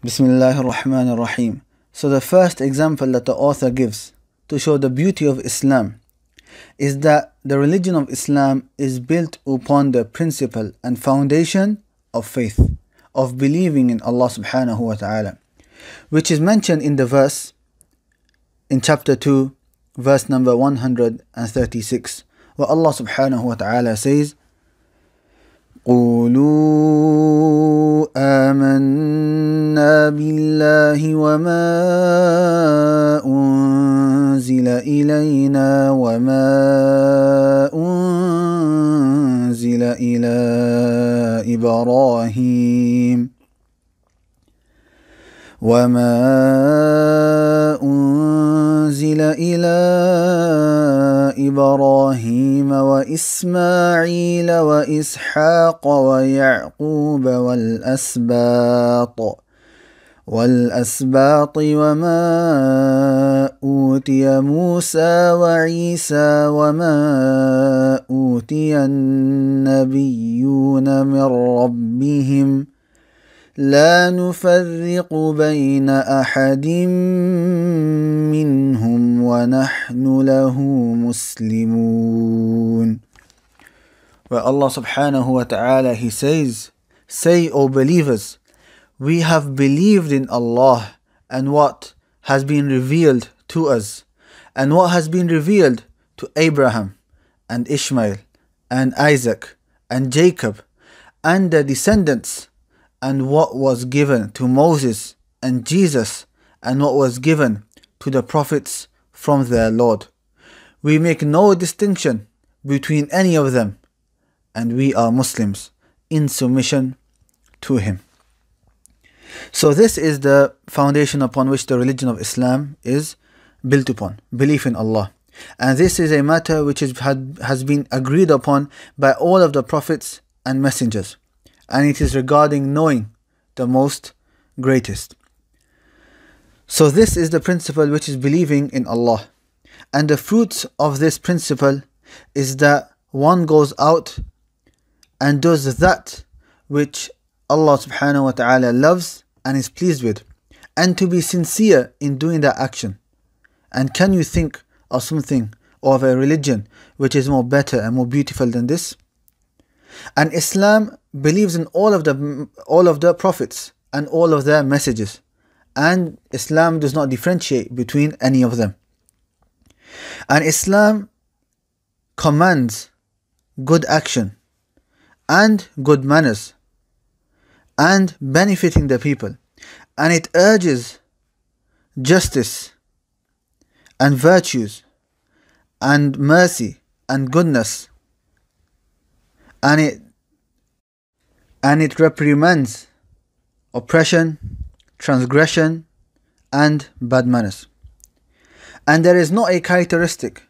Bismillahir Rahmanir Rahim. So the first example that the author gives to show the beauty of Islam is that the religion of Islam is built upon the principle and foundation of faith, of believing in Allah subhanahu wa ta'ala, which is mentioned in the verse in chapter 2, verse number 136, where Allah subhanahu wa ta'ala says, قولوا آمنا بالله وما أنزل إلينا وما أنزل إلى إبراهيم وما أنزل إلى إبراهيم وإسماعيل وإسحاق ويعقوب والأسباط والاسباط وما اوتي موسى وعيسى وما اوتي النبيون من ربهم لا نفرق بين احد منهم ونحن له مسلمون Where Allah subhanahu wa ta'ala he says, Say O believers, we have believed in Allah and what has been revealed to us and what has been revealed to Abraham and Ishmael and Isaac and Jacob and their descendants and what was given to Moses and Jesus and what was given to the prophets from their Lord. We make no distinction between any of them and we are Muslims in submission to him. So this is the foundation upon which the religion of Islam is built upon, belief in Allah. And this is a matter which is, had, has been agreed upon by all of the prophets and messengers. And it is regarding knowing the most greatest. So this is the principle which is believing in Allah. And the fruits of this principle is that one goes out and does that which Allah subhanahu wa ta'ala loves and is pleased with, and to be sincere in doing that action. And can you think of something or of a religion which is more better and more beautiful than this? And Islam believes in all of the all of the prophets and all of their messages, and Islam does not differentiate between any of them. And Islam commands good action and good manners and benefiting the people. And it urges justice and virtues and mercy and goodness. And it and it reprimands oppression, transgression, and bad manners. And there is not a characteristic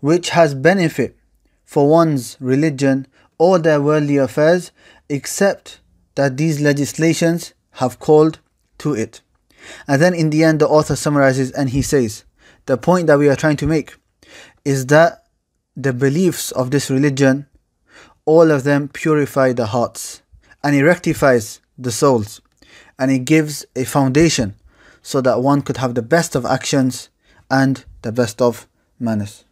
which has benefit for one's religion or their worldly affairs except that these legislations have called to it. And then in the end, the author summarizes and he says, The point that we are trying to make is that the beliefs of this religion, all of them purify the hearts and it rectifies the souls and it gives a foundation so that one could have the best of actions and the best of manners.